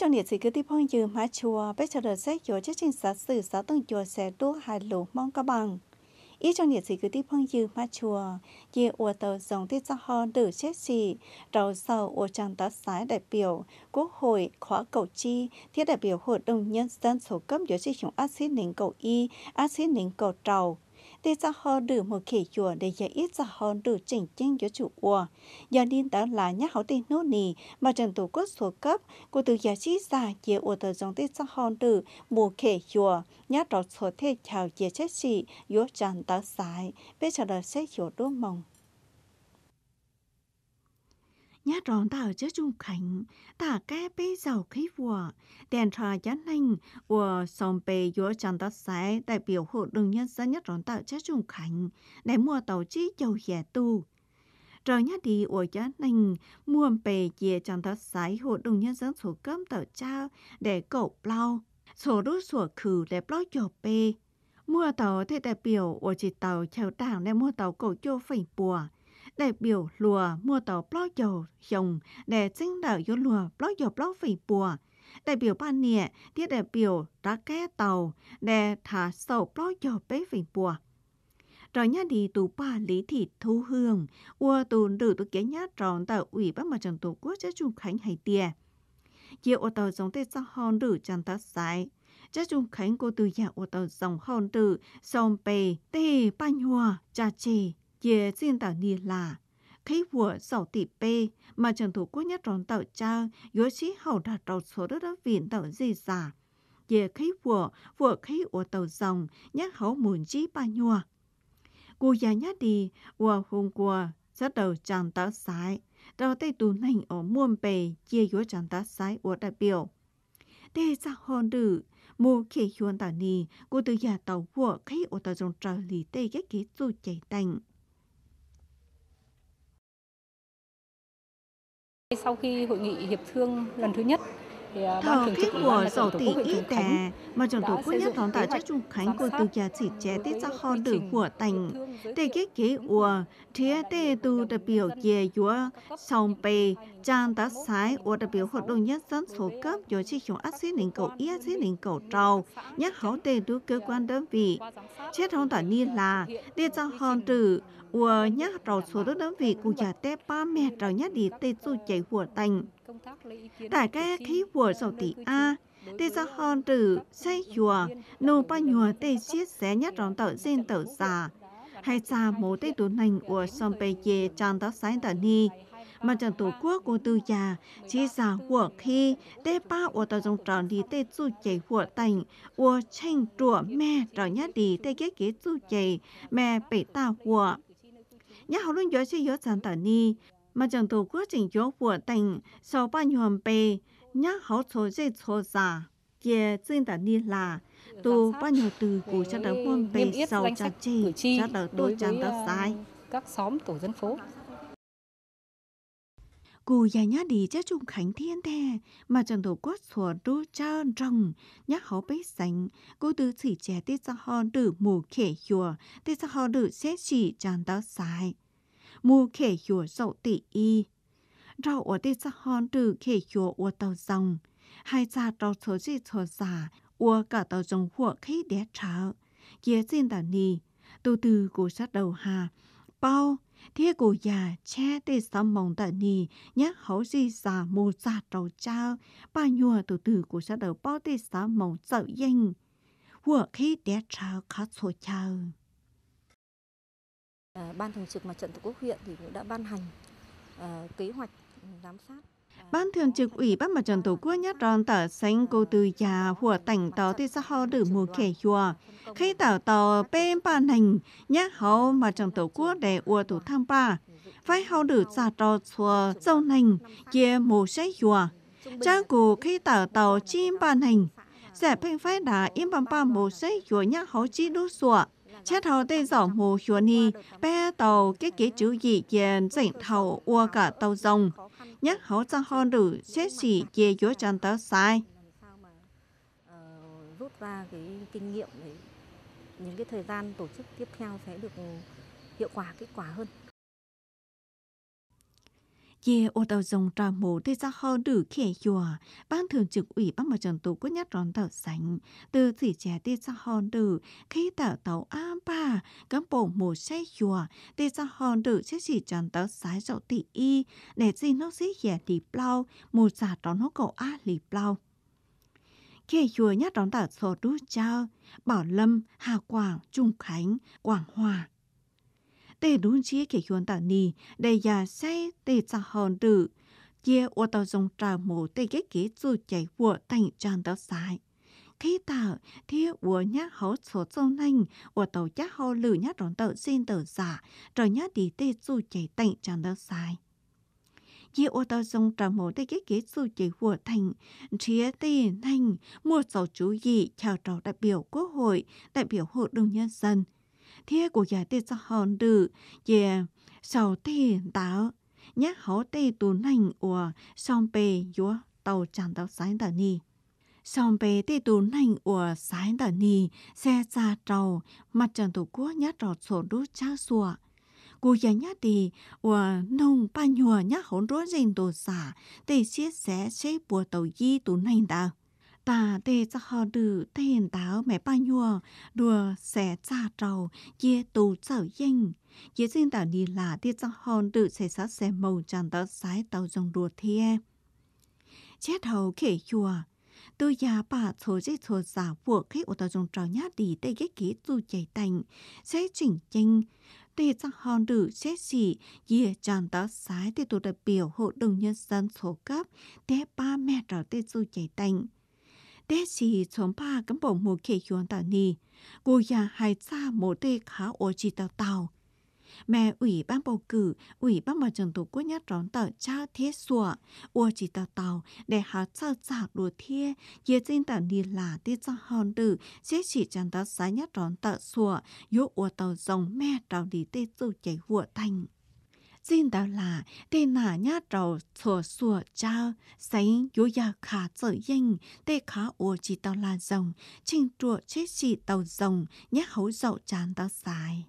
trong địa chỉ cứ tiếp phong dư má chùa bây giờ đợt xét dỗ chương trình xã sử xã tầng chùa sẽ đua hai lũ mong các bằng ý trong địa chỉ cứ tiếp phong dư má chùa dì ủa tàu dòng tiết ra ho đử chết xì đầu sau ủa trang tá sái đại biểu quốc hội khóa cầu chi thiết đại biểu hội đồng nhân dân số cấp dỗ chương trình axit nính cầu y axit nính cầu trầu để cho họ được một kỷ chùa để giải ít cho họ được chỉnh chính cho chủ ua. Giờ nên đó là nhà họ tên nô nì mà trần tổ quốc số cấp của từ giá trị giả chế ua tờ dòng tên cho họ được một kỷ chùa nhà đó số thể chào chế chết sĩ yếu chẳng tớ xài bây giờ là sẽ hiểu đúng mong nhát rón tàu chế chung khánh tả cái bê giàu khí vua đèn trò giá nành của sông bề dỗ chẳng tắt sái đại biểu hội đồng nhân dân nhát rón tàu chế chung khánh để mua tàu chi dầu hẻ tu rồi nhát đi ở giá nành mua bề dìa chẳng tắt sái hội đồng nhân dân số cơm tàu trao để cậu lao số đốt sổ khử để bao cho bề mua tàu thì đại biểu ở chỉ tàu chèo đảo để mua tàu cổ chô phẩy bùa để biểu lùa mua tàu bó dầu dùng để chính đợi yếu lùa bó dầu bó phỉ bùa. để biểu ban nịa thì đại biểu đã kê tàu để thả sầu bó dầu bế phỉ bùa. Rồi nhá đi tù ba lý thị thu hương, ua tù nữ tù kế nhá tròn tàu ủy bác mặt trận tổ quốc chế trung khánh hay tìa. Chiều ô tàu giống tê sao hòn rử chẳng tát sai. Chế trung khánh cô từ nhà ô tàu giống hòn rử, xong bề tê ba nhùa, cha chê là 也见到你啦。khi vừa sầu tỷ p mà trần thủ quốc nhất rón tàu cha yếu chí hậu đạt đầu số đất đất viện tàu gì giả về khi vừa vừa khi ở tàu dòng nhất hậu muốn chí ba nhua cô già nhát đi vừa hùng qua rất đầu chàng tá sai đầu tay tù nành ở muôn bề chia yếu chàng tá sai ở đại biểu để ra hòn đử mù khi huân tàu ni cô từ già tàu vừa khi ở tàu dòng trời lì tê cái kế dù chạy tành Sau khi hội nghị hiệp thương lần thứ nhất, Thờ à, kết của Tổ tỷ y tế, mà trưởng tổ quốc nhất đón tại chắc trung khánh của từ nhà chỉ trẻ tiết ra kho tử của tỉnh. Để kết kế ua, thía tê tu đại biểu dề dùa sông pe trang tá sái ua đại biểu hoạt động nhân dân số cấp do chi chung ác sĩ lĩnh cầu y sĩ lĩnh cầu trâu, nhất hấu tê tu cơ quan đơn vị. Chết hông tỏa ni là, tiết ra hòn tử, của nhá rầu số đó đơn vị cụ già tế ba mẹ rầu nhá đi tê du chạy hùa tành. Tại cái khí hùa sầu tỷ A, tê ra hòn trừ xây chùa nô ba nhùa tê xiết xé nhá rộng tàu riêng tàu già Hay xa mô tê tu nành của xong bề dê trang tóc sáng tàu ni. Mà trận tổ quốc của tư già, chỉ giả hùa khi tê ba của tàu dòng tròn đi tê du chạy hùa tành, của chanh chùa mẹ rầu nhá đi tê ghế ghế du chạy mẹ bể ta hùa nhà hậu luôn giáo sư yếu chẳng tờ ni, mà chẳng tổ quá trình yếu của tình sau ba nhuận bề, nhà hậu chỗ dây chỗ giả, kia dân tờ ni là, tù ba nhuận từ của cho đỡ quân bề sau chặt chỉ, cho đỡ tôi chẳng tờ sai. Các xóm tổ dân phố. Cú ya nhá đi chắc chung khánh thiên thè, mà chẳng thổ quát sủa đu chân rồng, nhá hó bế sánh, cô tư chỉ trẻ tê xa hò đử mù khẻ hùa, tê xa hò đử xét chỉ tràn tớ sai Mù khẻ hùa sậu tỷ y. Rau ở tê xa hò đử khẻ hùa ở tàu dòng, hai cha rau số chỉ số giả, ở cả tàu dòng hùa khí đé trở. Kia xin tả nì, tu tư cô sát đầu hà, bao, thế cô già che tê sắm mong tại nì nhắc hấu gì già mù giả trầu trao ba nhua từ từ của sẽ đầu bao tê sắm mong sợ danh vừa khi đẻ trao khá số trao à, ban thường trực mặt trận tổ quốc huyện thì cũng đã ban hành uh, kế hoạch giám sát Ban thường trực ủy ban mặt trận Tổ quốc nhất tròn tờ xanh cô từ già hùa tảnh tàu thì sao họ được mùa khẻ chùa Khi tàu tàu bên ban hành nhắc hậu mặt trận Tổ quốc để ua thủ tham bà. Phải họ được giả trò xua dâu nành, kia mùa sẽ chùa Trang cụ khi tàu tàu chim ban hành sẽ phanh phái đá im bằng bà mùa sẽ chùa nhắc hậu chi đu xua chết hầu tây giỏ mù hiếu ni, bé tàu kết kế chú dị dền dành thầu ua cả tàu rồng. Nhắc hầu trang hòn rử xét xỉ dê dối chân tớ sai. Rút ra cái kinh nghiệm đấy, những cái thời gian tổ chức tiếp theo sẽ được hiệu quả, kết quả hơn ye ô tàu dòng trà mổ tê ra ho đử khẻ chùa ban thường trực ủy ban mặt trận tổ quốc nhất rón tàu sánh từ chỉ trẻ tê ra ho đử khi tàu tàu a ba cán bộ mổ xe chùa tê ra ho đử sẽ chỉ tròn tàu sái dậu tỷ y để gì nó sẽ khẻ lì plau mù giả đó nó cậu a lì plau khi chùa nhất đón tàu sổ đu trao bảo lâm hà quảng trung khánh quảng hòa tê đúng chia kể hiền tạ nì, để giả xe tê giả hòn tử. Chia ô tàu dòng trà mổ tê kế kế dù chạy vua thành tràn tàu xài. Khi tạo, thì ô nhá hấu số dâu nành, ô tàu chá hò lử nhá rõn tàu xin tàu giả, dạ, rồi nhá đi tê dù chạy thành tràn tàu xài ye ô tàu dòng trà mổ tê kế kế dù chế hùa thành, chia tê nành, mua sầu chú ý chào trò đại biểu quốc hội, đại biểu hội đồng nhân dân, thiết của giải tiết cho hòn đự về sau tê táo nhắc hó tê tù nành của song bề dúa tàu chẳng tàu sáng tờ ni song bề tê tù nành của sáng tờ ni xe xa trâu mặt trận tổ quốc nhắc rọt sổ đú cha xùa cô già nhắc thì của nông ba nhùa nhắc hỗn rối rình tổ xả tê xế xé xế bùa tàu di tù nành ta ta tê cho họ đử tên táo mẹ ba nhua đùa sẽ cha trầu dê tù trở danh dê xin tảo đi là tê cho họ đử sẽ sát xe màu tràn tớ sái tàu dòng đùa thiê chết hầu kể chùa tôi già bà số dễ thổ giả vụ khi ô tô dùng trào nhát đi tê ghét ký tu chạy tành sẽ chỉnh chanh tê chắc hòn đử xét xỉ, dìa tràn tớ sái tê tụ đại biểu hội đồng nhân dân số cấp, tê ba mẹ trở tê du chảy tành cô hai mẹ ủy ban bầu cử, ủy ban mặt trận tổ quốc nhất tròn tờ cha thế sủa, ô chỉ tờ tàu để hạ sao giả đồ thiê, dễ tin tờ ni là tê cho hòn tử, sẽ chỉ chẳng tờ xá nhất tròn tờ sủa, yếu ô tàu dòng mẹ trào đi tê tư chảy vụa thành xin để để chỉ 真到啦，对哪样找厕所找，谁又要卡责任，对卡我知道啦，rồng, chinh chuột chết gì tàu rồng, nhát hấu dậu chán tao xài.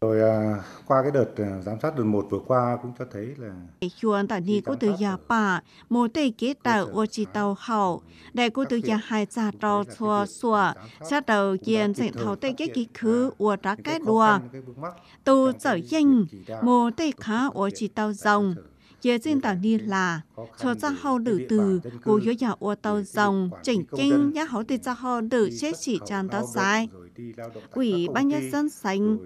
Rồi à, qua cái đợt à, giám sát đợt 1 vừa qua cũng cho thấy là Chuan tại ni cô từ nhà bà, mô tê kế tạo ô chỉ tàu hậu, đại cô từ nhà hai gia trò xua xua, sát đầu diện diện thảo tê kế ký khứ ô đá cái đùa. Tù trở danh, mô tê khá ô chỉ tàu rồng chế dân tạo ni là cho ra hậu nữ từ của yếu nhà ô tàu dòng chỉnh kinh nhà hậu từ ra hậu nữ chết chỉ tràn đó sai quỷ ban nhân dân sành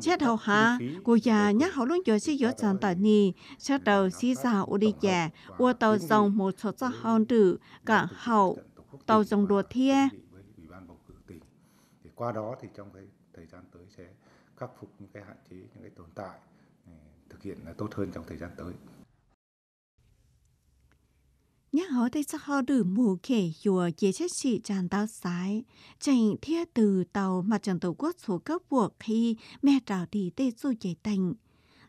chết hậu hạ của nhà nhà hậu luôn yếu sĩ yếu tràn tạo ni chết đầu sĩ già ô đi già ô tàu dòng một cho ra hậu nữ cả hậu tàu dòng đồ thia qua đó thì trong cái thời gian tới sẽ khắc phục những cái hạn chế những cái tồn tại hiện tốt hơn trong thời gian tới. Nhắc hó đây chắc họ đủ mù kể chùa chế chất trị tràn tao sái. Chẳng thiết từ tàu mặt trận tổ quốc số cấp buộc khi mẹ trào đi tê du chế tành.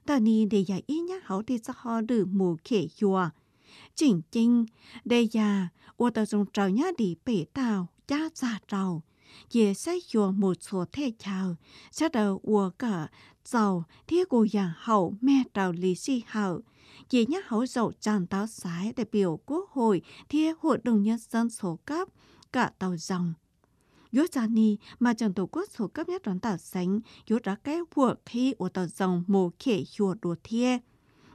Tà ni để giải ý nhắc hó đây chắc họ đủ mù kể chùa. Chỉnh chinh, đây già, ô tàu dùng trào nhá đi bể tàu, cha già trào. Dễ sách chùa một số thế chào, chắc đầu ua cả dầu thiết của nhà hậu mẹ trào lý si hậu chỉ nhắc hậu dầu tràn táo sái đại biểu quốc hội thiết hội đồng nhân dân số cấp cả tàu dòng Yốt ra ni mà trần tổ quốc số cấp nhất đoàn tàu sánh yốt đã cái vụ khi của tàu dòng mồ khể hiệu đồ thiết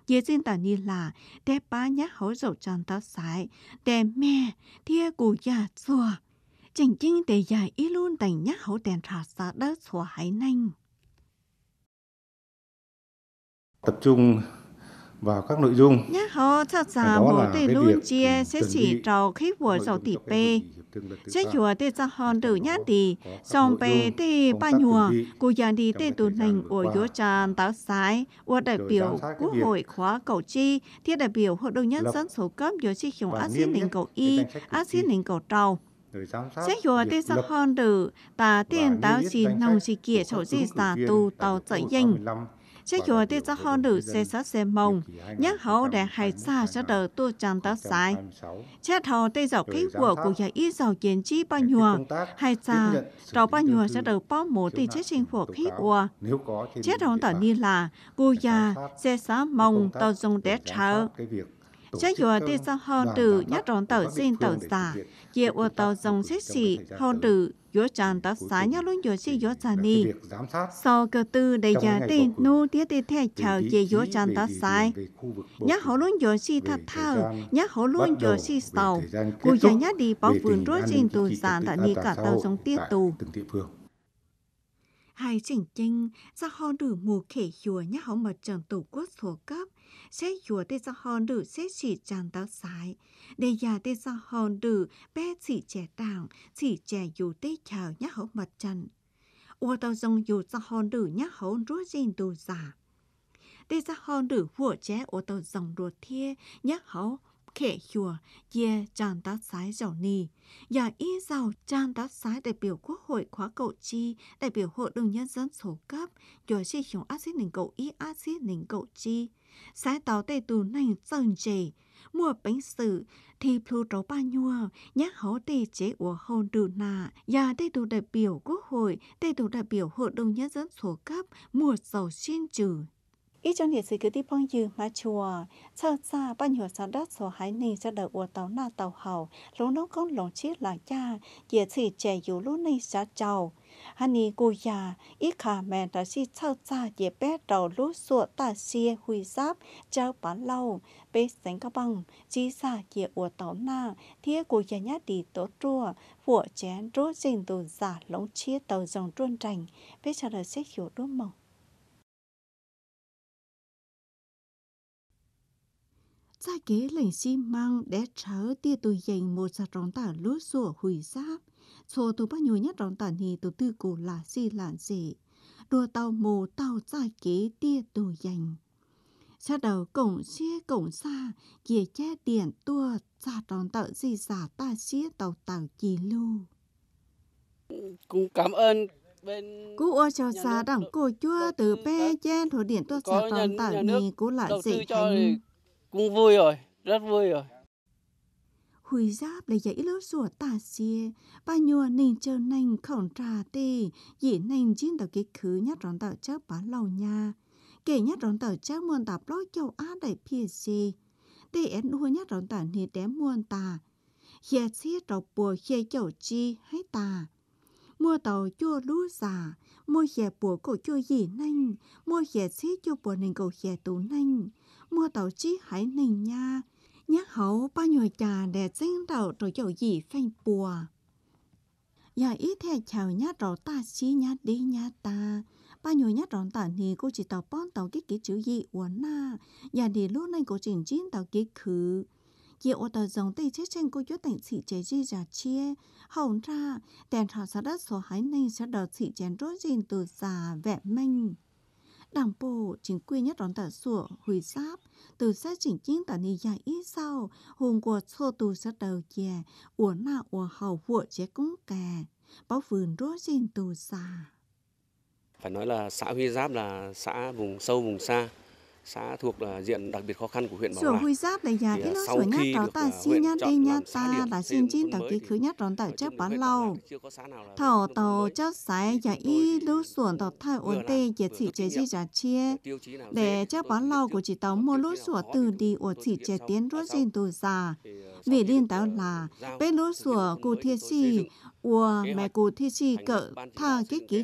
chỉ xin tả ni là đẹp ba nhắc hậu dầu tràn táo sái đẹp mẹ thiết của nhà chùa chỉnh chính để dài ý luôn tành nhắc hậu đèn trả xã đất sủa hải nanh tập trung vào các nội dung. Nhắc họ cho giả mô tì luôn chia sẽ chỉ trào khí vừa dầu tỷ bê. Sẽ dùa tê ra hòn tử nhãn tì, xong bê tê ba nhùa, cụ già đi tê tù nành của dúa tràn táo sái, của đại biểu Quốc hội khóa cầu chi, thiết đại biểu Hội đồng Nhân dân số cấp dùa chi hiểu ác sĩ nền cầu y, ác sĩ nền cầu trầu. Sẽ dùa tê ra hòn tử, ta tiền táo xì nông xì kia chỗ gì xả tù tàu trợ dành chế chùa đi cho họ nữ xe sát xe mông, nhắc họ để hai xa sẽ đỡ tu chẳng tác sai. Chế thọ tê dọc khí của của giải y dọc chiến trí bao nhùa, hãy xa, đầu bao nhùa sẽ đỡ bao mổ thì chết sinh của khí của. chết thọ tỏ ni là, của nhà xe sát mông tàu dùng để trở. Chế chùa đi cho họ nữ nhắc rộn tàu xin tàu giả, dịa của tàu dùng xích xỉ, họ nữ yo chan ta sa nya luôn yo chi yo chan ni so cơ tư đầy giả tê nu tiết tê thẻ chào về yo chan ta sai nhá hậu luôn yo chi tha thao nhá hậu luôn yo chi tàu cụ già nhá đi bảo vườn rối trên tù sàn tại đi cả tàu giống tiết tu. hai chỉnh chinh ra ho đủ mù khể chùa nhá hậu mà trần tổ quốc thổ cấp sẽ chùa tê ra hòn đử sẽ chỉ chàng tao sái để già tê ra hòn đử bé chỉ trẻ đảng chỉ trẻ dù tê chào nhá hậu mặt chân ô tao dòng dù ra hòn đử nhá hậu rúa dinh đồ giả tê ra hòn đử vua trẻ ô tao dòng đồ thia nhá hậu khẽ chùa dê tràn tát sái giàu nì và y giàu tràn tát sái đại biểu quốc hội khóa cậu chi đại biểu hội đồng nhân dân số cấp chùa chi chúng ác xít nình cậu y ác xít nình cậu chi Xã tàu tây tù nành sơn chế, mua bánh sự thì phụ trấu ba nhua, nhắc hó tê chế của hồn đủ nà, và dạ tây tù đại biểu quốc hội, tây tù đại biểu hội đồng nhân dân số cấp, mua sầu xuyên trừ ít trong hiện sự cứ đi bong dư mà chùa cha cha bao nhiêu sao đất sổ hải ninh cho đời của tàu na tàu hầu lỗ nó con lồng chiếc là cha dễ chỉ trẻ dù lỗ này sao trầu hắn ni cô già ít khả mẹ đã si cha cha, địa bé đầu lũ sụa ta xia huy giáp trao bán lâu bé sánh các băng chi xa địa của tàu na thế cô già nhát đi tổ chùa vụ chén rốt dình tù giả lỗ chiếc tàu dòng truôn trành bé trả lời sẽ hiểu đúng mong kế lệnh 在给冷西 mang để chờ tia tù dành một sạc rong tả lúa sủa hủy giáp. Chỗ tôi bao nhiêu nhất rong tả thì tôi tư cổ là gì là gì. đua tàu mù tàu tại kế tia tù dành. sa đầu cổng xe cổng xa, kia che điện tua sạc rong tả gì giả ta xia tàu tàu chỉ lưu. Cũng cảm ơn cú ô cho xa đẳng cô chúa từ pe chen thổ điện tua sạc rong tả thì cú lại dễ hành cũng vui rồi, rất vui rồi. Hui giáp là dãy lớp sủa tà xìa, bà nhùa nên chờ nành khổng trà tê, dĩ nành chín tàu ký khứ nhát rón tàu chắc bá lầu nhà. Kể nhát rón tàu chắc muôn tạp lót châu á đại phía xì. Tê én hua nhát rón tàu nì té muôn tà. Khía xí rọc bùa khía châu chi hay tà. Mua tàu chua lú giả, mua khía bùa cổ chua dĩ nành, mua khía xí chua bùa nền cầu khía tú nành mua tàu chi hải nình nha nhát hậu ba nhồi trà để sinh đầu rồi dầu gì phanh bùa giờ ít thè chào nhát rồi ta chi nhát đi nhát ta ba nhồi nhát rộn ta thì cô chỉ tàu bón tàu cái kỹ chữ gì uốn na giờ thì lúc này cô chỉnh chín tàu cái khứ giờ ô tàu dòng tay chết trên cô chúa tỉnh thị chế gì giả chia hồng ra đèn thọ sợ đất số hải ninh sẽ đợt thị chén rốt gìn từ già vẹn minh đảng bộ chính quyền nhất đón tả sủa hủy giáp từ sẽ chỉnh chính tả ni dài ít sau hùng của sô tù sẽ đầu chè ủa nạ ủa hầu vua chế cũng kè báo vườn rốt trên tù xa phải nói là xã Huy Giáp là xã vùng sâu vùng xa xã thuộc là diện đặc biệt khó khăn của huyện Bảo Hòa. Sưởng Huy Giáp à, à, là nhà ít lối nhà đó ta si nhát đi nhà ta là xin chín tàu ký khứ nhát đón tàu chắc bán lâu. Thảo tàu chắc sái nhà y lưu xuồng tàu thay ổn tê dễ chỉ chế chi trả chia. Để chắc bán lâu của chỉ tàu mua lối xuồng từ đi ổn chỉ chế tiến rốt xin tù già. À, Vì liên tàu là bế lối xuồng cụ thiệt si ủa ủa mẹ thì chỉ tha cái cái gì địa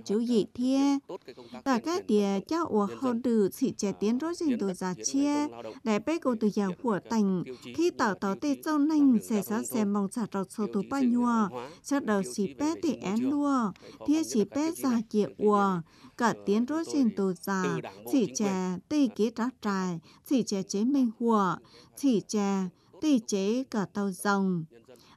cho trẻ à, tiến rối từ từ già già chia để bé khi tàu tàu tê châu nành sẽ sẽ sẽ mong trả đầu số tù ba nhua sẽ đầu xì bé tê én lua, thiên xì bé già chị ủa cả ờ, tiến rối xin từ già, chỉ trẻ tê kế trá trài, chỉ trẻ chế minh hùa, chỉ trẻ tê chế cả tàu dòng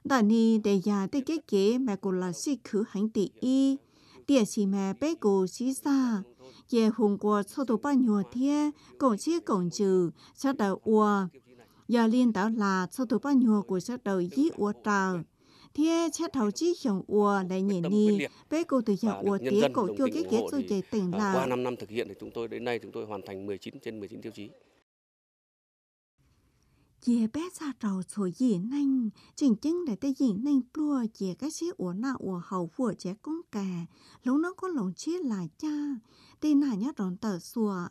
để cô cô là sĩ sĩ hành y mẹ xa hùng 但你得呀得给给买过了是苦很第一，第是买背过是啥？也红过错到半月天，共 chế cộng trừ, sát đầu ua. Giờ liên đảo của sát đầu dí ua trào. Thế chết thấu chí hiểm ua lại nhìn đi, bé cô từ giờ ua tía cậu chưa cái kế tôi chạy tỉnh là. Qua 5 năm thực hiện thì chúng tôi đến nay chúng tôi hoàn thành 19 trên 19 tiêu chí gì gì để plua 也别啥找错也能，真正来的也能不，也该是我那我好我这公干，龙那个龙起来呀，得哪样懂得说。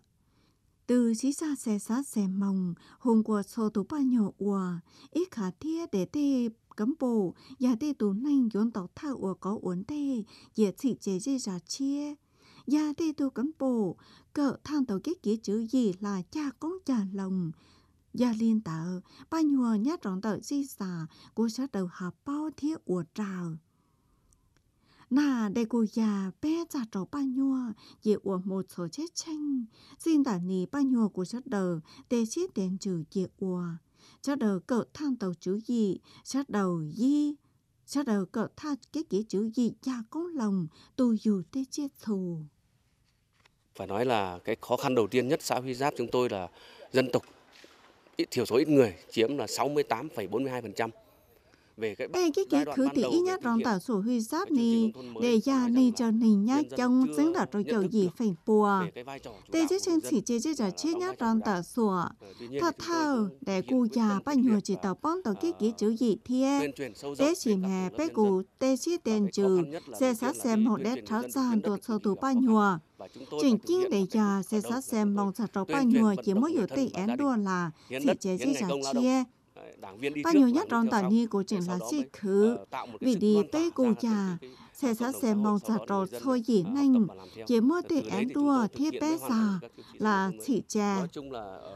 từ xí xa xe xa xe mông hùng của số tụ ba nhỏ ua ít khả thiết để tê cấm bộ và tê tụ nanh vốn tàu thao ua có uốn tê dễ chỉ chế dễ ra chia và tê tụ cấm bộ cỡ thang tàu cái kia chữ gì là cha con cha lòng Gia liên tờ, ba nhùa nhát trọn tờ di xà, cô sẽ đầu hợp bao thiết ủa trào. Nà để cô già bé giả trò ba nhùa, dễ ủa một số chết chanh. Xin tả nì ba nhùa của sẽ đầu, để chết tiền trừ dễ ủa. Sẽ đầu cậu thang tàu chữ gì, sẽ đầu gì Sẽ đầu cậu thang cái kỹ chữ gì cha có lòng, tu dù tê chết thù. Phải nói là cái khó khăn đầu tiên nhất xã Huy Giáp chúng tôi là dân tộc thiểu số ít người chiếm là 68,42% cái Ekike khứ tỷ nhát rong tờ sổ huy giáp ni, để gia ni cho ni nhát trong dính đỏ rồi kiểu gì phảnh bùa. Để chứ chân chỉ chế chế trả chế nhát rong tờ sổ. Thật thơ, để cụ già bà nhùa chỉ tàu bóng tàu kia kỹ chữ gì à, thiên. Để chỉ mẹ bé cụ tê chế tên trừ, sẽ sát xem một đét tháo gian tuột sâu tù bà nhùa. Chuyện chiến để già sẽ sát xem mong sạc trọc bà nhùa chỉ mới hiểu tình án đua là sẽ chế chế trả chia nhất của là khứ đi sẽ 고진라 시크 위디 빼고자 세사세 멍자로 소이 nhanh chỉ mua tệ án đua thiết bé xa là chỉ trẻ,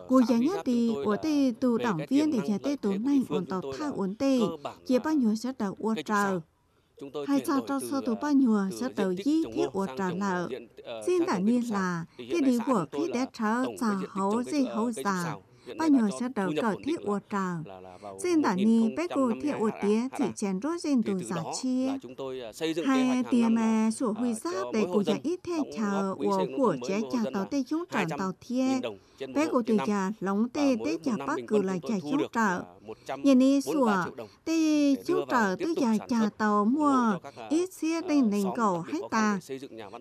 cô giá nhất đi của tê tù đảng viên thì trả tê tù nhanh ổn tàu thang ổn tê chỉ bao nhiêu sẽ đầu ổn trào hai sao trong sơ tù bao nhiêu sẽ đầu dí thiết ổn trào lợ xin tả niên là thiết đi của khi đá trở xà hấu dây hấu xà banyo sẽ đầu cờ thiết ô trào. Dân tả ni bế cô thiết ô tía thị chèn rốt dân tù giả chi. Hai tía mà sổ huy giáp bế cô giả ít thê chào ô của chế chào tàu tê chúng tràn tàu thiê. Bế cô tù giả lóng tê tê chào bác cử lại chạy chúng trào. Nhìn ni sổ tê chúng trào tứ giả chà tàu mua à, ít xe đành nền cầu hết ta.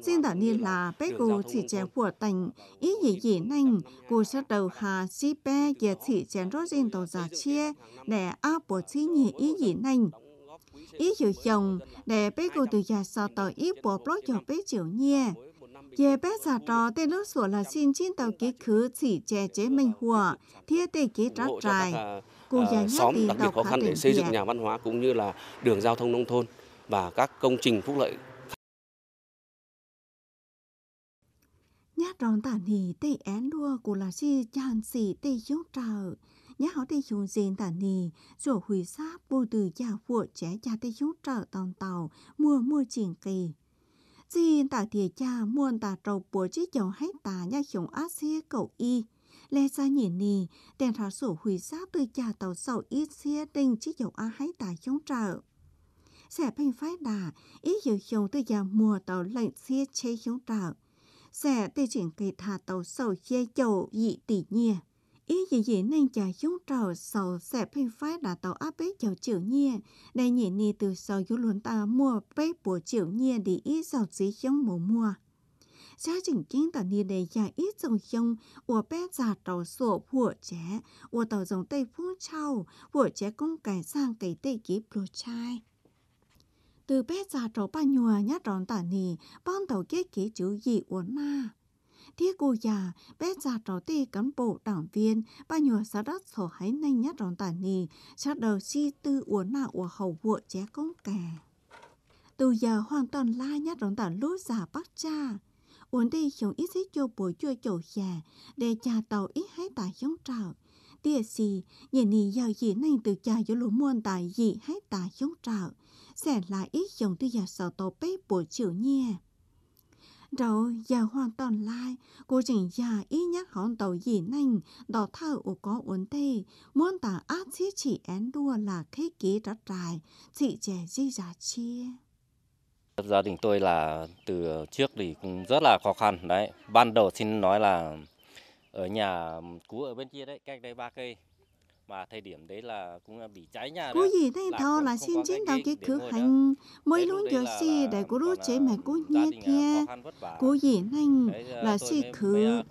Dân tả ni là bế cô chỉ chèn của tỉnh ý gì gì nành cô sẽ đầu hà si bế bè giờ chỉ chén rốt riêng tổ giả chia để áp bộ trí nhị ý dị nành. Ý hiểu chồng để bế cụ từ giả sọ tỏ ý bộ bó cho bế chiều nhẹ. Giờ bé giả trò tên lúc sổ là xin chín tàu ký khứ chỉ chè chế minh hùa, thiết tê ký trắc trài. À, cụ giả à, xóm đặc biệt khó khăn để xây dựng nhà văn hóa cũng như là đường giao thông nông thôn và các công trình phúc lợi nhát rong tản hì tê én đua của là si chan xì tê yếu trào nhá họ tê yếu diện tản hì rồi hủy sáp vô từ cha phụ trẻ cha tê yếu trở tòn tàu mua mua triển kỳ diện tả thì cha muôn tả trầu bùa chiếc dầu hết tả nhá hiổng ác xế cậu y lê ra nhìn nì đèn thả sổ hủy sáp từ cha tàu sau ít xế đinh chiếc dầu á hết tả chống trợ sẽ bên phái đà ý hiểu hiổng từ già mùa tàu lệnh xế chế chống trợ sẽ tê chuyển kỳ thả tàu sầu chê chầu dị tỷ nhìa. Ý gì gì nên chả giống trầu sầu sẽ phê phái đã tàu áp bế chầu chịu nhìa. Đây nhị nì từ sầu dũ luôn ta mua bế bùa chịu nhìa để ý sầu dí giống mùa mùa Gia trình kiến tàu nì đề giả ít dòng dông, ủa bé giả tàu sổ bùa trẻ, ủa tàu dòng tây phú trao, bùa trẻ cũng cải sang cải tây ký bùa trai từ bé già trò ba nhùa nhát tròn tả nì bắt đầu kết kế chữ gì uốn na thế cô già bé già trò tê cán bộ đảng viên ba nhùa xã đất sổ hái nhanh nhá tròn tả nì sát đầu si tư uốn na của hậu vua ché con kè từ giờ hoàn toàn la nhát tròn tả lúa già bắc cha uốn đi hiểu ít xích cho bồi chua chỗ già để cha tàu ít hái tả giống trào tia xì, nhìn nì giờ dì này từ cha yếu lũ muôn tài dì hay tà giống trào, sẽ là ít dòng tư giờ sở tổ bế bộ chịu nhé. Rồi giờ hoàn toàn lại, cô trình già ý nhắc hòn tàu dì nành, đỏ thơ ổ có ổn tê, muôn tà ác chí chỉ án đua là khế ký rất trải, chị trẻ di giả chia. Gia đình tôi là từ trước thì cũng rất là khó khăn đấy. Ban đầu xin nói là ở nhà cũ ở bên kia đấy cách đây ba cây mà thời điểm đấy là cũng bị cháy nhà cú gì thế thọ là xin chính đầu cái cửa hành mới luôn giờ si để cú rút chế mẹ cú nhé thia cú gì nhanh ờ, là si khứ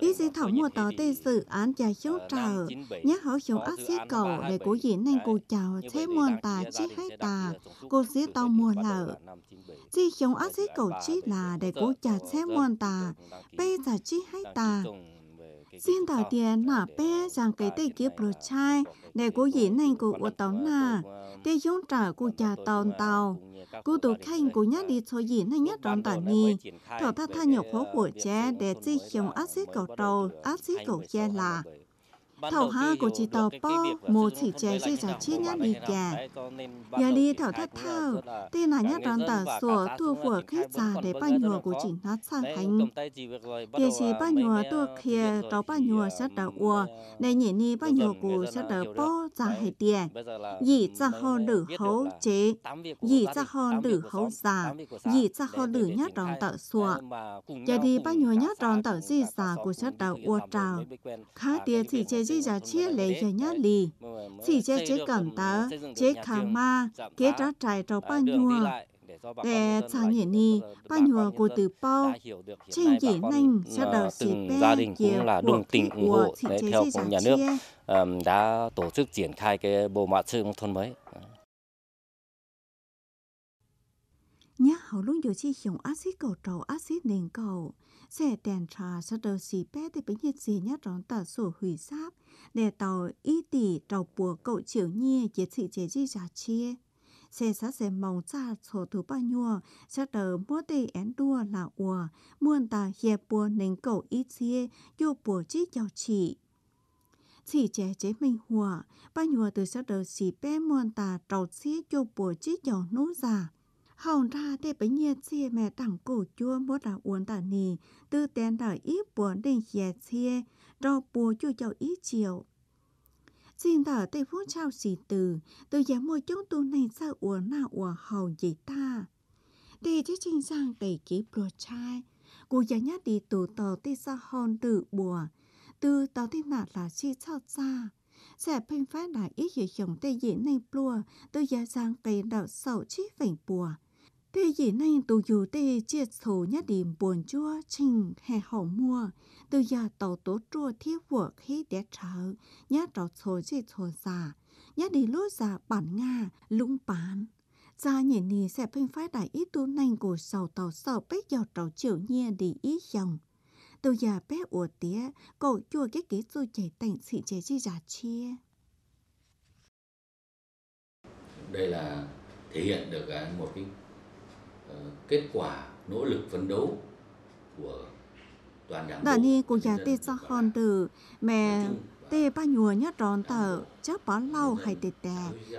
ít gì thọ mua tàu tê dự án và chú trào nhớ hảo chúng ác xế cầu để cú gì nhanh cú chào thế muôn tà chế hay tà cú xế tàu mua lợ chi chúng ác xế cầu chi là để cú chào thế muôn tà bây giờ chi hay tà xin tạo tiền nả bé rằng cái tê kia bro chai để cố dĩ nành cô ua tàu nà để dũng trả cô cha tàu tàu cô tù khanh cô nhát đi cho dĩ nành nhất trong tả nì thảo ta tha nhọc phố của cha để chi hiểm ác sĩ cầu trầu ác sĩ cầu che là thảo ha của chị tàu po một chỉ chế gì giả chi nhát đi kè nhà đi thảo thắt thao tin là nhát đón tờ sủa tu của khí già để ba nhùa của chị nát sang hành địa chỉ ba nhùa tu kia tàu ba nhùa sẽ đỡ ua để ờ, nhỉ ni ba nhùa của sẽ đỡ po già hay tiền gì ra ho đử hấu chế gì ra ho đử hấu già gì ra ho đử nhát đón tờ sủa nhà đi ba nhùa nhát đón tờ gì già của sẽ đỡ ua trào khá tiền chỉ chế chế giả chia lấy giờ nhá lì chỉ chế chế cẩn tớ chế khả ma kế trá trại trầu ba nhua để cha nhỉ ni ba nhua cô từ bao trên dễ nhanh sẽ đầu sĩ bé gia đình cũng là đồng tình ủng hộ đấy, theo cùng nhà nước đã tổ chức triển khai cái bộ mạng sư nông thôn mới nhá hậu luôn dù chi hiểu ác sĩ cầu trầu ác sĩ nền cầu sẽ đèn trà sẽ đầu xì bé để bệnh nhiệt gì nhá rõ tờ sổ hủy sáp để tàu ý tỷ tàu bùa cậu chiều nhi chế thị chế chi giả chia. Xe sát xe mong xa sổ thủ ba nhua, sẽ tờ mua tê én đua là ùa, muôn tà hiệp bùa nền cậu ý chia, vô bùa chi chào chỉ chỉ trẻ chế mình hùa, ba nhua từ sau đời xì bé muôn tà trầu xí cho bùa chí nhỏ nú già. Hồng ra để bấy nhiệt chia mẹ tặng cổ chua mốt đà uốn tà nì, tư tên đà ít bùa đình dè chia rau bùa cho giàu ý chiều. Xin thở tây phố trao xì từ, từ giá mua chống tu này ra ủa na ủa hầu gì ta. để cho trình sang tây ký bùa trai, cô giá nhát đi tù tờ tê ra hòn tự bùa, từ tàu tê nạ là chi sao xa Sẽ phênh phát đại ý dự chồng tê dễ nên bùa, từ giá sang tây đạo sầu chi phảnh bùa tê dĩ nay tù dù tê chia sổ nhá điểm buồn chua trình hè hậu mua từ giờ tàu tố chua thiết vợ khi đẻ trở nhá trò sổ chỉ sổ giả nhá đi lúa giả bản nga lũng bán gia nhìn nì sẽ phênh phái đại ý tu nành của sầu tàu sầu bếch giờ trò chịu nhiên đi ý dòng từ giờ bé ủa tía cậu chua cái kế du chảy tành xị chế chi giả chia đây là thể hiện được à, một cái Ờ, kết quả nỗ lực phấn đấu của toàn đảng. Đoàn ni cũng giá tê cho hòn từ mẹ tê ba nhùa nhất rón tờ chắc bó lau hay tê tè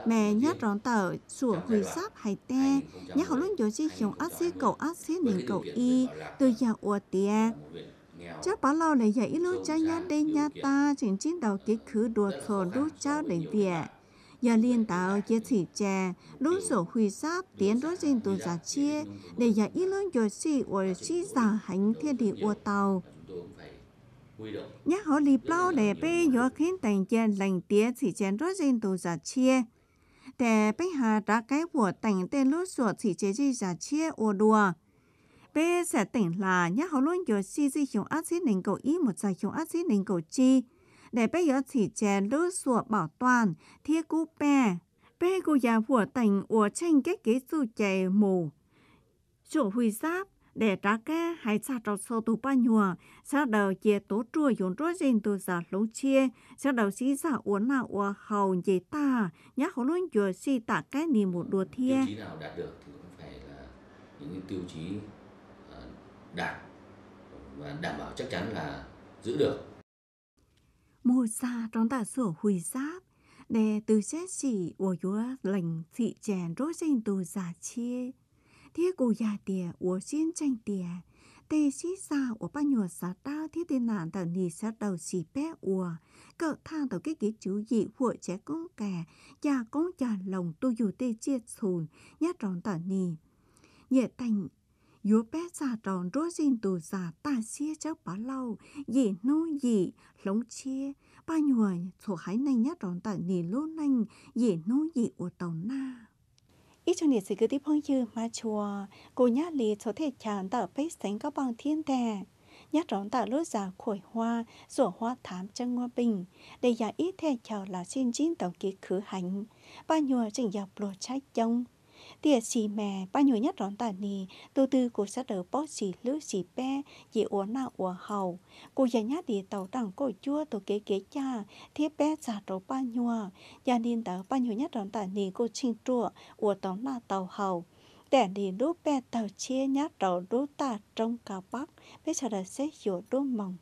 mẹ nhất rón tờ sủa hủy sáp hay tè nhá hậu luôn dối chi hiểm ác xí cầu ác xí nền cầu y từ nhà ua tè chắc bó lau này dạy lúc cha nhá đây nhá ta chuyện chiến đầu ký khứ đùa khổ lúc cháu đến việt giờ liên tạo chia thị trẻ lúc sổ huy sát tiến đối dinh tù giả chia để giờ ít lớn rồi xì ở xì giả hành thiên địa ô tàu nhắc họ lì bao để bê gió khiến tình chân lành tía thị chén đối dinh tù giả chia để bê hà đã cái của tình tên lúc sổ chỉ chế chi giả chia ô đùa bê sẽ tỉnh là nhắc họ luôn rồi xì di chúng ác sĩ nền cầu ý một giải chúng ác sĩ nền cầu chi để bây giờ chỉ chè lư sổ bảo toàn thiết cú bè bè cô già vừa tỉnh ủa tranh cái kế sư chè mù chủ huy giáp để trả ca hay xa trò sâu tù ba nhùa, xa đầu chìa tố chùa dồn rối rình tù giả lũ chia, xa đầu xí giả uốn nào ua hầu dễ ta, nhá hổ luôn chùa xì tạ cái niềm một đùa thia. Tiêu chí nào đạt được thì cũng phải là những tiêu chí à, đạt và đảm bảo chắc chắn là giữ được mô xa trong tà sửa hủy giáp để từ xét chỉ của chúa lành thị chèn rốt sinh tù giả chia thiết cụ già tìa của xin tranh tìa tê xí xa của ba nhuột xa ta thiết tên nạn tờ nì xa đầu xì bé ùa cỡ thang tờ cái ký chú dị của trẻ con kè già con già lòng tu dù tê chia sùn nhát rõn tờ nì nhiệt thành yo bé già tròn rô dinh tù già ta xia cháu bà lâu, dì nô dì, lống chia, ba nhuồi, thổ hái này nhá tròn tại nì lô nanh, dì nô dì ổ tàu na. Ít cho nì sự cứ tiếp phong dư mà chùa, cô nhá lì cho thể chán tờ bế sánh các bằng thiên đè. Nhá tròn tờ lốt già khổi hoa, rổ hoa thám chân ngoa bình, để giả ít thể chào là xin chín tổng kỳ khứ hành, ba nhuồi chỉnh dọc lùa trái chông tia xì mè bao nhiêu nhất rón tàn nì từ từ cô sẽ đỡ bó xì lứ xì pe chỉ ủa na ủa hầu cô già nhát đi tàu đằng cô chua tổ kế kế cha thế pe giả trổ ba nhua gia đình tớ bao nhiêu nhất rón tàn nì cô chinh trua ủa tàu na tàu hầu để đi đốt bé tàu chia nhát đầu đốt ta trong cả bắc bây giờ là sẽ hiểu đốt mỏng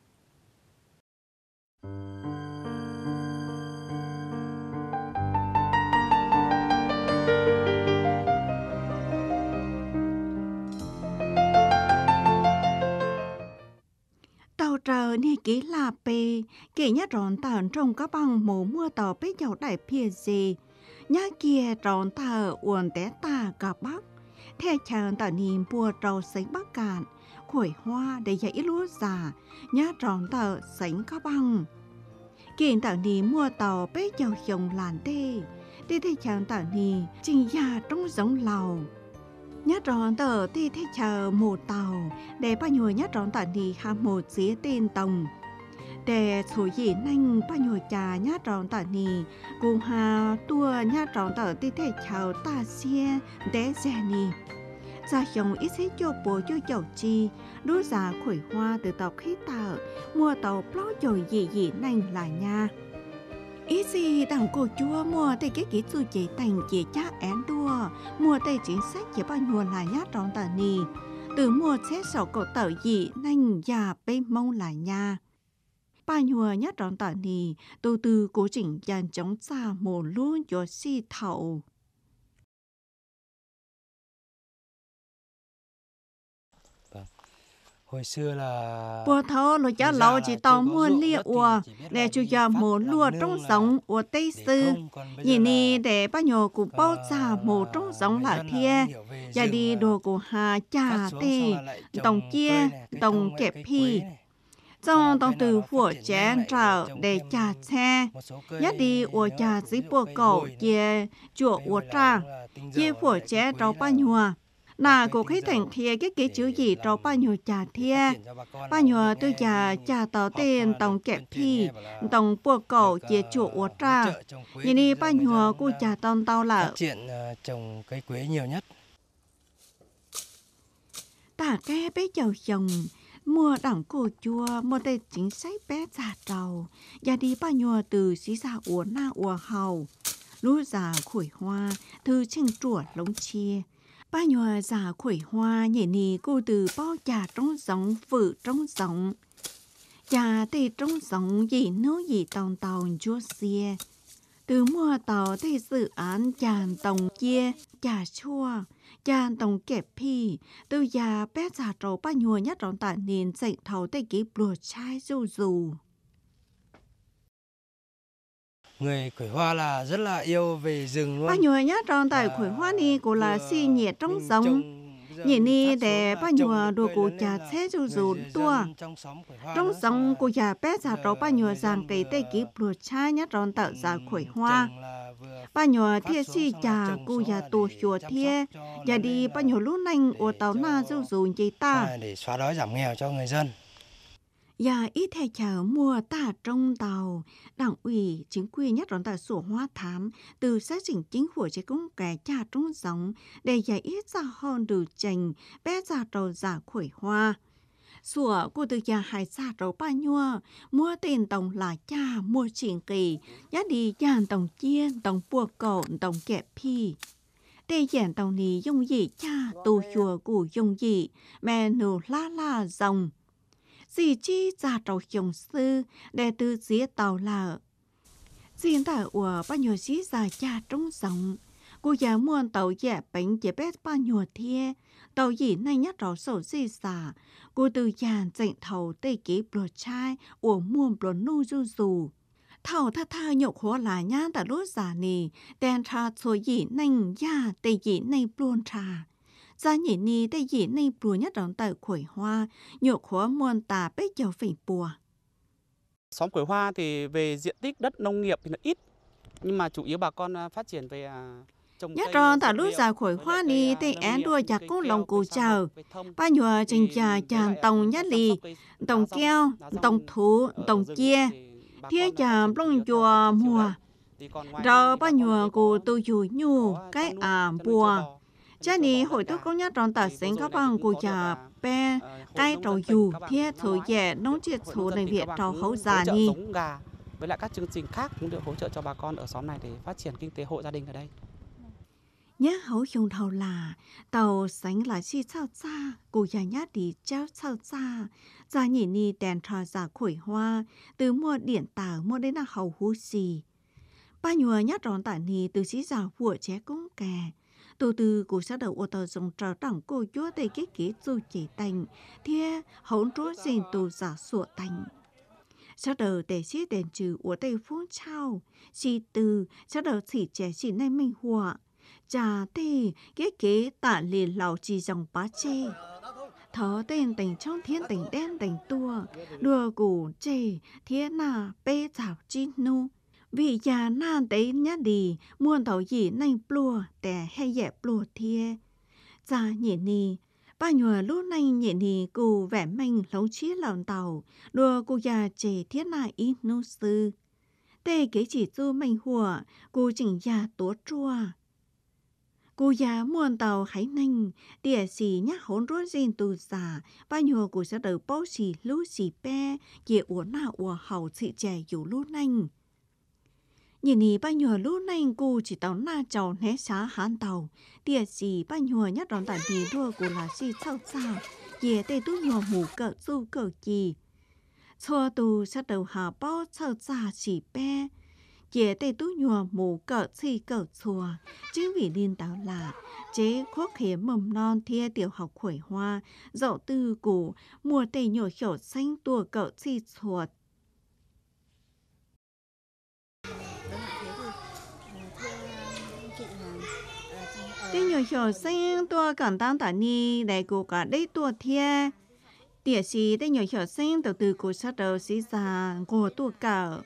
kể là p trong các băng mưa đại gì kia chàng cạn hoa để dạy lúa già nhá tròn tờ sánh các băng kiện tạo ni mua tàu bé giàu chồng làn tê tê tê chàng tạo ni trình già trong giống lầu nhất rón tờ ti thế chờ một tàu để bao nhiêu nhất rón tờ đi ham một dí tên tòng để số gì nhanh ba nhiêu trà nhát rón tờ nì cùng hà tua nhát rón tờ ti thế chào ta xe để xe nì ra chồng ít thế cho bố cho chậu chi đứa già khởi hoa từ tàu khí tờ mua tàu pló chồi gì gì nhanh là nha ý gì đằng cô chua mua để cái kỹ sư chế thành chế cha én đua mua để chính sách chế bao nhiêu là nhát trong tờ nì từ mua xe sổ cổ tờ gì nành già bê mông là nhà bao nhiêu nhá trong tờ nì từ từ cố chỉnh dàn chống xa mồ luôn cho si thầu hồi xưa là bữa thơ nó cho lâu chỉ tao mua lia ua để chú cho mổ lúa trong sống ua tây sư nhìn nè để bao nhiêu cụ bao già mổ trong sống là thia giờ đi đồ của hà cha tê tổng kia tổng kẹp phi trong tổng từ của chén trở để trả xe nhất đi của trả dưới bộ cổ kia chùa của trà chia của chén trâu bao nhiêu à? là cô khách thành thia cái cái chữ gì cho ba nhờ trà thia ba nhờ tôi già trà tỏ tên tổng kẹp thi tổng bộ cổ chia chủ ổ trà như đi ba nhờ cô trà tông tao là chuyện ờ, trồng cây quế nhiều nhất tả cái bé chào chồng mua đẳng cổ chua mua đây chính sách bé già trầu gia đi ba nhùa từ xí già uốn na uốn hầu lũ già khổi hoa thư tranh chùa lống chia ba nhòa giả khởi hoa nhẹ nì cô từ bao trà trong giọng vự trong giọng trà tê trong giọng gì nấu gì tòng tòng chua xia từ mua tàu tê dự án chàng tòng chia trà chua chàng tòng kẹp phi từ già bé già trâu ba nhòa nhất rộng tạ nền dạy thầu tê ký bùa chai dù dù người Khởi Hoa là rất là yêu về rừng luôn. Bao nhiêu nhá trong tại Khởi Hoa đi, cô là si nhiệt trong giống. Nhị ni để bao nhiêu đồ cô cha xe dù dù tua. Trong giống cô già bé già trâu bao nhiêu rằng cây tây ký bùa cha nhá trong tạo ra Khởi Hoa. Bao nhiêu thiê si cha cô già tù chùa thiê. Già đi bao nhiêu lúc nành ô tàu na dù dù gì ta. Để xóa đói giảm nghèo cho người dân và dạ, ít thay chờ mua ta trong tàu đảng ủy chính quyền nhất đón tàu sổ hoa thám từ xác chỉnh chính phủ chế cũng kẻ cha trung giống để giải ít ra hơn đủ trình bé ra trầu giả khỏi hoa sủa của từ nhà hải xa trầu ba nhua mua tiền tổng là cha mua chuyện kỳ giá đi dàn tổng chiên tổng bùa cổ tổng kẹp phi tê giản tàu này dùng gì cha tù chùa của dùng gì mẹ nụ la la dòng dì chi già trầu hiểm sư đệ từ dĩa tàu là diễn tả của bao nhiêu sĩ già cha trong dòng cô già muôn tàu dẻ bánh chế bét bao nhiêu thiê tàu gì nay nhất rõ sổ sĩ giả cô từ già dành thầu tây ký bồ trai của muôn bồ nu du dù thảo tha tha nhục hóa là nhá đã lốt già nì đèn trà số dĩ nành ya tây dĩ nay bồ trà gia nhị ni tây dị ni bùa nhất đón tờ khổi hoa, nhộ khóa muôn tà bếch châu phỉnh bùa. Xóm khổi hoa thì về diện tích đất nông nghiệp thì nó ít, nhưng mà chủ yếu bà con à, phát triển về à, Nhất rồi ta lúc giờ khổi hoa ni à, tên án đua chặt cũng lòng cụ chờ. Ba nhùa trình trà chàng tòng nhất lì, tòng keo, tòng thú, tòng chia. Thế chàng lông chùa mùa. Rồi ba nhùa cụ tu dù nhu cái à bùa hội các của nhà 这里好多工人当打新加坡国家被该 đầu dù thiết thổ dẻ nông triệt số này viện trào hấu già ni. Với lại các chương trình khác cũng được hỗ trợ cho bà con ở xóm này để phát triển kinh tế hộ gia đình ở đây. Nhá hấu dùng thầu là tàu sánh là chi sao xa, cụ già nhá đi chéo sao xa, gia nhỉ ni đèn trò giả khổi hoa, từ mua điện tàu mua đến là hậu hú xì. Ba nhùa nhát rón tả ni từ xí giả vua ché cũng kè, từ từ cụ xã đầu ô tô dùng trò trọng cô chúa tây cái kỹ du chỉ tành thia hỗn chúa dình tù giả sụa tành sau đầu để xí đèn trừ của tây phú trao xì từ sau đầu chỉ trẻ xì nay minh hùa trà tê cái kế tạ liền lão chi dòng bá chê thở tên tình trong thiên tình đen tình tua đùa củ chê thiên nà bê thảo chi nu vì già nan tế nhá đi muôn tàu gì nay plua tè hay dẹ plua thia già nhỉ nì ba nhùa lúc nay nhỉ nì cù vẽ mình lấu chia lòng tàu đùa cù già chế thiết lại ít nô sư tê kế chỉ du mình hùa cù chỉnh già tố chua Cô già muôn tàu hãy ninh, tìa xì nhắc hỗn rốt riêng tù giả, ba nhùa cụ sẽ đầu bó xì lú xì pe, dịa ủa nào uổng hầu xì trẻ dù lú nanh nhì nghỉ ba nhùa lũ nay cụ chỉ tàu na chầu né xá hán tàu tia gì ba nhùa nhất đón tại thì thua của là si sâu xa dễ tê tu nhùa mù cỡ su cỡ gì cho tù sát đầu hà bao sâu xa chỉ pe dễ tê tu nhùa mù cỡ si cỡ chùa chính vì liên tàu là chế khóc khế mầm non thia tiểu học khởi hoa dậu tư cụ mùa tây nhổ khẩu xanh tua cỡ si chuột 有学生多简单大呢，来过个呢多天，第是的有学生都 từ 古 sát đầu sĩ già ngô tua cờ.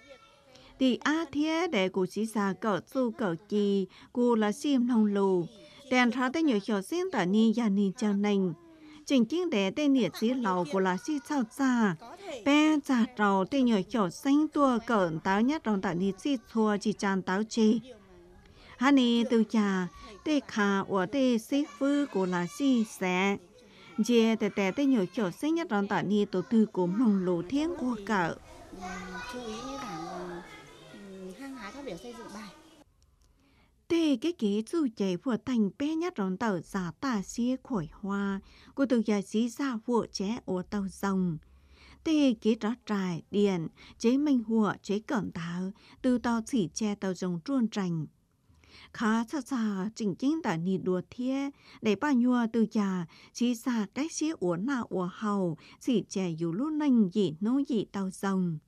Thì á thế để cụ sĩ già cờ tu cờ chi, cụ là sim nông lù. Đèn ra tới nhiều sinh tại ni gia ni nành. Trình kiến để tên nhiệt sĩ lầu của là sĩ sao xa. Bé giả trầu tên nhiều sinh tua cờ táo nhất trong tại ni sĩ thua chỉ tràn táo chi hani tu cha tê khả của tê si phư của la si sẽ je tè tè tê nhiều cho sinh nhất đón tại ni tu tư của mong lù thiên của cậu chú ý như là hăng hái phát biểu xây dựng bài tê cái kế chủ chế vừa thành bé nhất rón tàu giả ta xía khỏi hoa của từ giờ sĩ ra vừa chế ô tàu rồng tê kế rõ trải điện chế minh hùa chế cẩn tàu, từ tàu chỉ che tàu rồng truôn trành khá xa xa chỉnh chính đã nì đùa thiê để bà nhua từ già chỉ xa cách xí ủa nà ủa hầu chỉ trẻ dù lúc nành dị nô dị tàu dòng.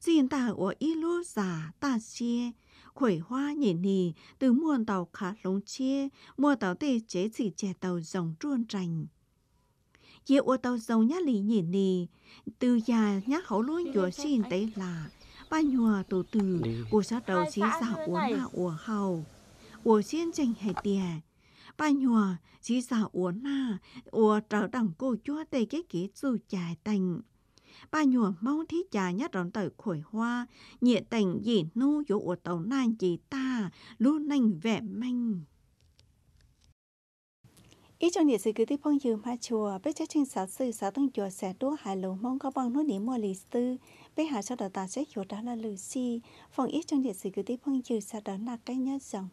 xin ta ủa ít lú giả ta xie khởi hoa nhị nì từ muôn tàu khá lông chia mua tàu tê chế chỉ trẻ tàu dòng truôn trành dễ ủa tàu dòng nhá lì nhị nì từ già nhá hậu luôn chùa xin tế là bà nhòa tổ tử bồ sát đầu xí xảo uống hạ ủa hào ủa xiên chành hai tìa bà nhòa xí xảo uống na ủa trở đẳng cô chúa tề cái kế dù chài tành bà nhùa mong thí trà nhất đón tới khổi hoa nhiệt tành dì nu dỗ ủa tàu nan chỉ ta lu nành vẻ manh ít trong địa sự cứ tiếp phong dư ma chùa bếp chắc trình xã sư xã tăng chùa sẽ đua hài lũ mong có bằng nốt điểm mùa lý sư bé hạ sau đó ta sẽ hiểu đó là lư si phòng ít trong địa sử cứ tiếp phong trừ sau đó là cái nhớ rằng